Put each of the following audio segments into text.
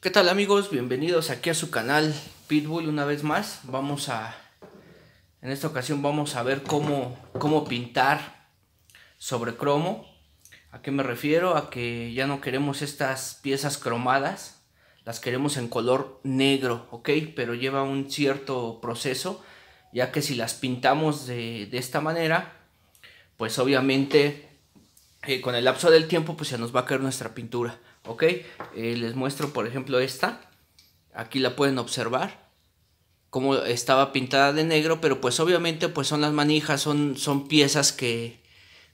¿Qué tal amigos? Bienvenidos aquí a su canal Pitbull una vez más. Vamos a... En esta ocasión vamos a ver cómo, cómo pintar sobre cromo. ¿A qué me refiero? A que ya no queremos estas piezas cromadas. Las queremos en color negro, ¿ok? Pero lleva un cierto proceso ya que si las pintamos de, esta manera, pues obviamente eh, con el lapso del tiempo pues ya nos va a caer nuestra pintura, ¿ok? Eh, les muestro por ejemplo esta, aquí la pueden observar, como estaba pintada de negro, pero pues obviamente pues son las manijas, son, son piezas que,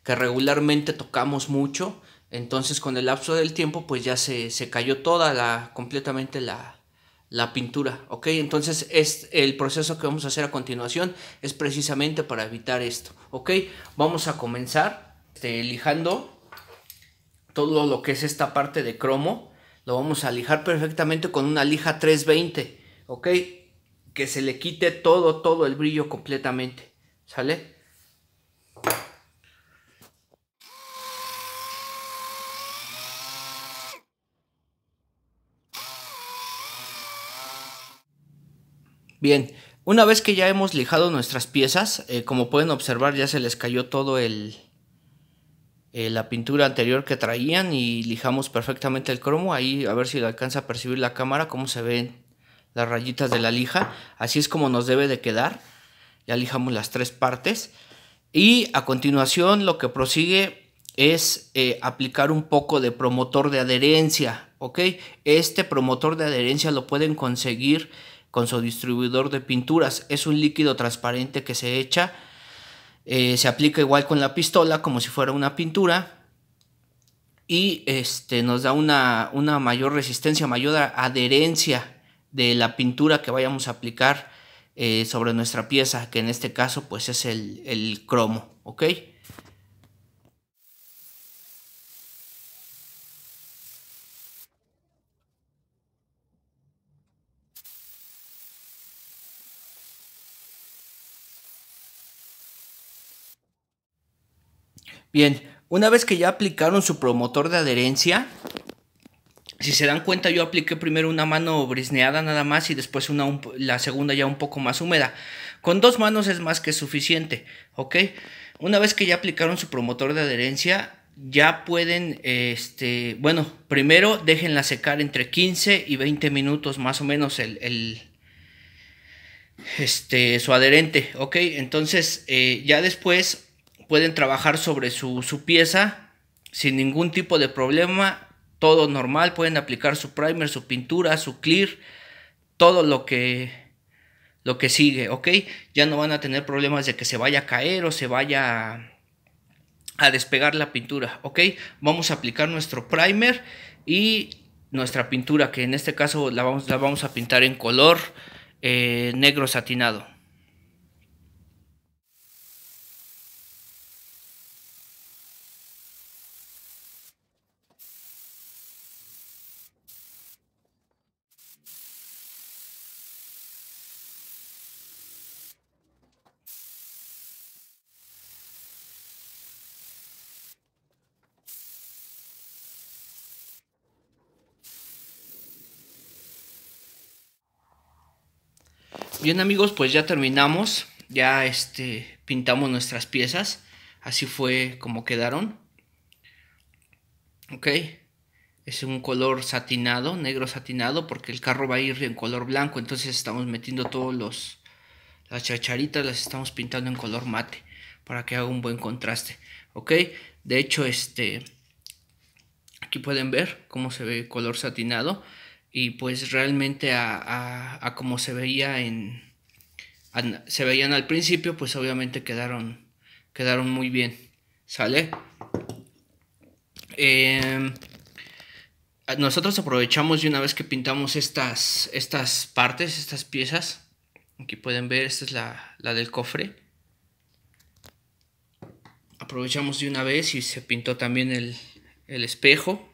que regularmente tocamos mucho, entonces con el lapso del tiempo pues ya se, se cayó toda la, completamente la, la pintura, ¿ok? Entonces es el proceso que vamos a hacer a continuación es precisamente para evitar esto, ¿ok? Vamos a comenzar elijando este, lijando todo lo que es esta parte de cromo, lo vamos a lijar perfectamente con una lija 320, ¿ok? Que se le quite todo, todo el brillo completamente, ¿sale? Bien, una vez que ya hemos lijado nuestras piezas, eh, como pueden observar ya se les cayó todo eh, la pintura anterior que traían y lijamos perfectamente el cromo. Ahí a ver si lo alcanza a percibir la cámara cómo se ven las rayitas de la lija. Así es como nos debe de quedar. Ya lijamos las tres partes. Y a continuación lo que prosigue es eh, aplicar un poco de promotor de adherencia. Este promotor de adherencia lo pueden conseguir con su distribuidor de pinturas. Es un líquido transparente que se echa. Eh, se aplica igual con la pistola como si fuera una pintura. Y este, nos da una, mayor resistencia, mayor adherencia de la pintura que vayamos a aplicar eh, sobre nuestra pieza, que en este caso pues es el, el cromo, ¿ok? Bien, una vez que ya aplicaron su promotor de adherencia, si se dan cuenta yo apliqué primero una mano brisneada nada más y después una la segunda ya un poco más húmeda. Con dos manos es más que suficiente, ¿ok? Una vez que ya aplicaron su promotor de adherencia, ya pueden, este, bueno, primero déjenla secar entre 15 y 20 minutos más o menos el, este, su adherente, ¿ok? Entonces, eh, ya después pueden trabajar sobre su, pieza sin ningún tipo de problema, todo normal, pueden aplicar su primer, su pintura, su clear, todo lo que lo que sigue, ¿ok? Ya no van a tener problemas de que se vaya a caer o se vaya a, despegar la pintura, ¿ok? Vamos a aplicar nuestro primer y nuestra pintura, que en este caso la vamos, vamos a pintar en color eh, negro satinado. Bien amigos, pues ya terminamos, ya este, pintamos nuestras piezas, así fue como quedaron. Ok, es un color satinado, negro satinado, porque el carro va a ir en color blanco, entonces estamos metiendo todos los, las chacharitas, las estamos pintando en color mate, para que haga un buen contraste. Ok, de hecho este, aquí pueden ver cómo se ve el color satinado y pues realmente a, como se veía en se veían al principio pues obviamente quedaron quedaron muy bien sale em, nosotros aprovechamos de una vez que pintamos estas estas partes estas piezas aquí pueden ver esta es la, del cofre aprovechamos de una vez y se pintó también el, el espejo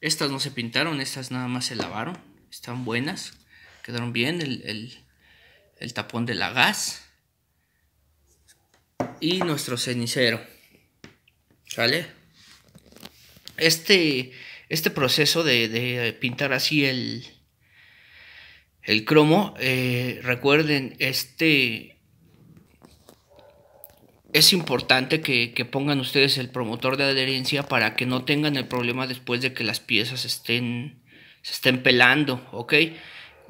estas no se pintaron, estas nada más se lavaron. Están buenas. Quedaron bien el, tapón de la gas. Y nuestro cenicero. ¿Sale? Este, este proceso de, pintar así el, el cromo, eh, recuerden, este es importante que, pongan ustedes el promotor de adherencia para que no tengan el problema después de que las piezas estén, se estén pelando, ¿ok?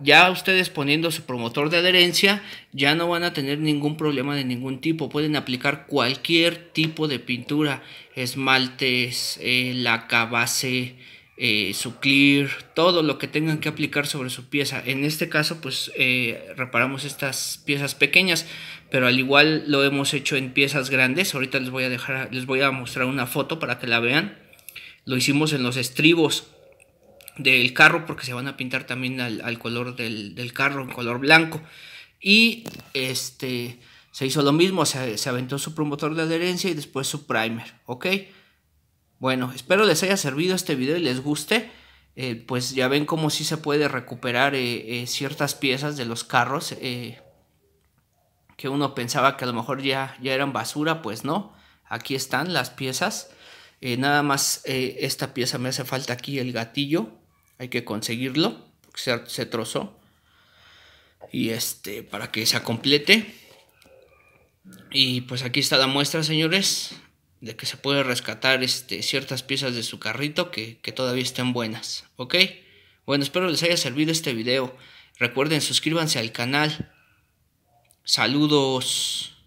Ya ustedes poniendo su promotor de adherencia, ya no van a tener ningún problema de ningún tipo. Pueden aplicar cualquier tipo de pintura, esmaltes, eh, lacabase eh, su clear, todo lo que tengan que aplicar sobre su pieza. En este caso, pues eh, reparamos estas piezas pequeñas, pero al igual lo hemos hecho en piezas grandes. Ahorita les voy a dejar, les voy a mostrar una foto para que la vean. Lo hicimos en los estribos del carro porque se van a pintar también al, color del, carro, en color blanco. Y este se hizo lo mismo, se, se aventó su promotor de adherencia y después su primer, ¿ok? Bueno, espero les haya servido este video y les guste. Eh, pues ya ven cómo sí se puede recuperar eh, eh, ciertas piezas de los carros que uno pensaba que a lo mejor ya, ya eran basura, pues no. Aquí están las piezas. nada más esta pieza me hace falta aquí, el gatillo. Hay que conseguirlo, porque se, se trozó. Y este, para que se complete. Y pues aquí está la muestra, señores de que se puede rescatar este, ciertas piezas de su carrito que, que todavía estén buenas, ¿ok? Bueno, espero les haya servido este video. Recuerden, suscríbanse al canal. Saludos.